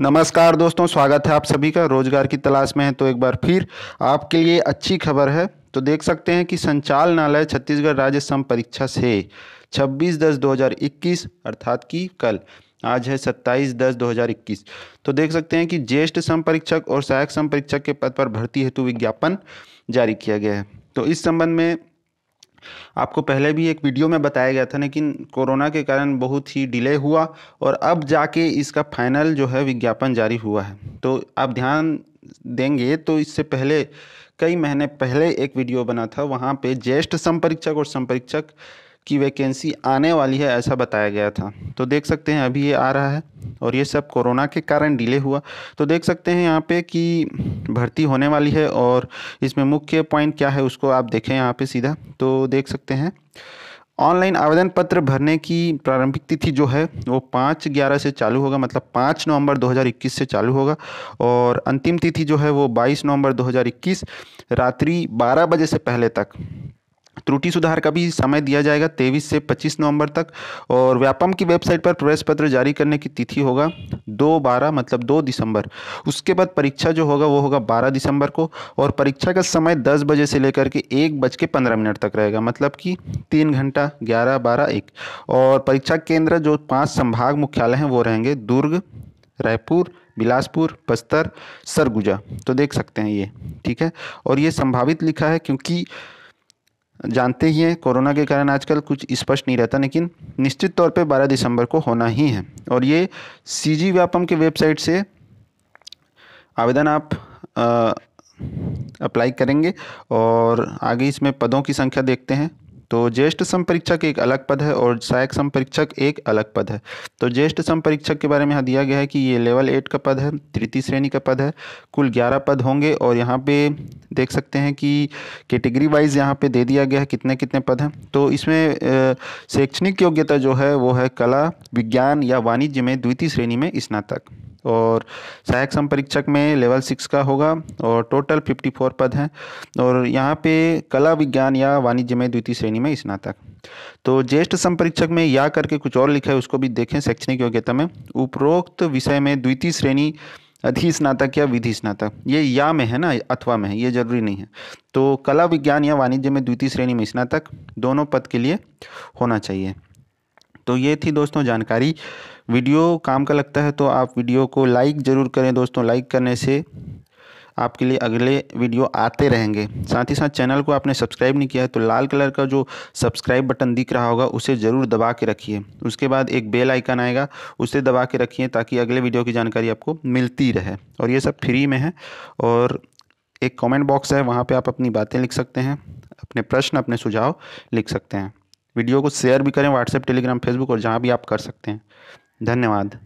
नमस्कार दोस्तों स्वागत है आप सभी का रोजगार की तलाश में है तो एक बार फिर आपके लिए अच्छी खबर है तो देख सकते हैं कि संचालनालय छत्तीसगढ़ राज्य सम परीक्षा से 26 दस 2021 अर्थात कि कल आज है 27 दस 2021 तो देख सकते हैं कि ज्येष्ठ सम परीक्षक और सहायक सम परीक्षक के पद पर भर्ती हेतु विज्ञापन जारी किया गया है तो इस संबंध में आपको पहले भी एक वीडियो में बताया गया था लेकिन कोरोना के कारण बहुत ही डिले हुआ और अब जाके इसका फाइनल जो है विज्ञापन जारी हुआ है तो आप ध्यान देंगे तो इससे पहले कई महीने पहले एक वीडियो बना था वहाँ पे ज्येष्ठ संपरीक्षक और संपरीक्षक की वैकेंसी आने वाली है ऐसा बताया गया था तो देख सकते हैं अभी ये आ रहा है और ये सब कोरोना के कारण डिले हुआ तो देख सकते हैं यहाँ पे कि भर्ती होने वाली है और इसमें मुख्य पॉइंट क्या है उसको आप देखें यहाँ पे सीधा तो देख सकते हैं ऑनलाइन आवेदन पत्र भरने की प्रारंभिक तिथि जो है वो पाँच ग्यारह से चालू होगा मतलब पाँच नवंबर 2021 से चालू होगा और अंतिम तिथि जो है वो बाईस नवंबर 2021 रात्रि बारह बजे से पहले तक त्रुटि सुधार का भी समय दिया जाएगा तेईस से पच्चीस नवंबर तक और व्यापम की वेबसाइट पर प्रवेश पत्र जारी करने की तिथि होगा दो बारह मतलब दो दिसंबर उसके बाद परीक्षा जो होगा वो होगा बारह दिसंबर को और परीक्षा का समय दस बजे से लेकर के एक बज के पंद्रह मिनट तक रहेगा मतलब कि तीन घंटा ग्यारह बारह एक और परीक्षा केंद्र जो पाँच संभाग मुख्यालय हैं वो रहेंगे दुर्ग रायपुर बिलासपुर बस्तर सरगुजा तो देख सकते हैं ये ठीक है और ये संभावित लिखा है क्योंकि जानते ही हैं कोरोना के कारण आजकल कुछ स्पष्ट नहीं रहता लेकिन निश्चित तौर पर 12 दिसंबर को होना ही है और ये सी जी व्यापम के वेबसाइट से आवेदन आप आ, अप्लाई करेंगे और आगे इसमें पदों की संख्या देखते हैं तो ज्येष्ठ संपरीक्षक एक अलग पद है और सहायक संपरीक्षक एक अलग पद है तो ज्येष्ठ संपरीक्षक के बारे में यहाँ दिया गया है कि ये लेवल एट का पद है तृतीय श्रेणी का पद है कुल ग्यारह पद होंगे और यहाँ पे देख सकते हैं कि कैटेगरी वाइज यहाँ पे दे दिया गया है कितने कितने पद हैं तो इसमें शैक्षणिक योग्यता जो है वो है कला विज्ञान या वाणिज्य में द्वितीय श्रेणी में स्नातक और सहायक संपरीक्षक में लेवल सिक्स का होगा और टोटल फिफ्टी फोर पद हैं और यहाँ पे कला विज्ञान या वाणिज्य में द्वितीय श्रेणी में स्नातक तो ज्येष्ठ संपरीक्षक में या करके कुछ और लिखा है उसको भी देखें शैक्षणिक योग्यता में उपरोक्त विषय में द्वितीय श्रेणी अधिस्नातक या विधि स्नातक ये या में है ना अथवा में है ये जरूरी नहीं है तो कला विज्ञान या वाणिज्य में द्वितीय श्रेणी में स्नातक दोनों पद के लिए होना चाहिए तो ये थी दोस्तों जानकारी वीडियो काम का लगता है तो आप वीडियो को लाइक ज़रूर करें दोस्तों लाइक करने से आपके लिए अगले वीडियो आते रहेंगे साथ ही साथ चैनल को आपने सब्सक्राइब नहीं किया है तो लाल कलर का जो सब्सक्राइब बटन दिख रहा होगा उसे ज़रूर दबा के रखिए उसके बाद एक बेल आइकन आएगा उसे दबा के रखिए ताकि अगले वीडियो की जानकारी आपको मिलती रहे और ये सब फ्री में है और एक कमेंट बॉक्स है वहाँ पर आप अपनी बातें लिख सकते हैं अपने प्रश्न अपने सुझाव लिख सकते हैं वीडियो को शेयर भी करें व्हाट्सएप टेलीग्राम फेसबुक और जहाँ भी आप कर सकते हैं धन्यवाद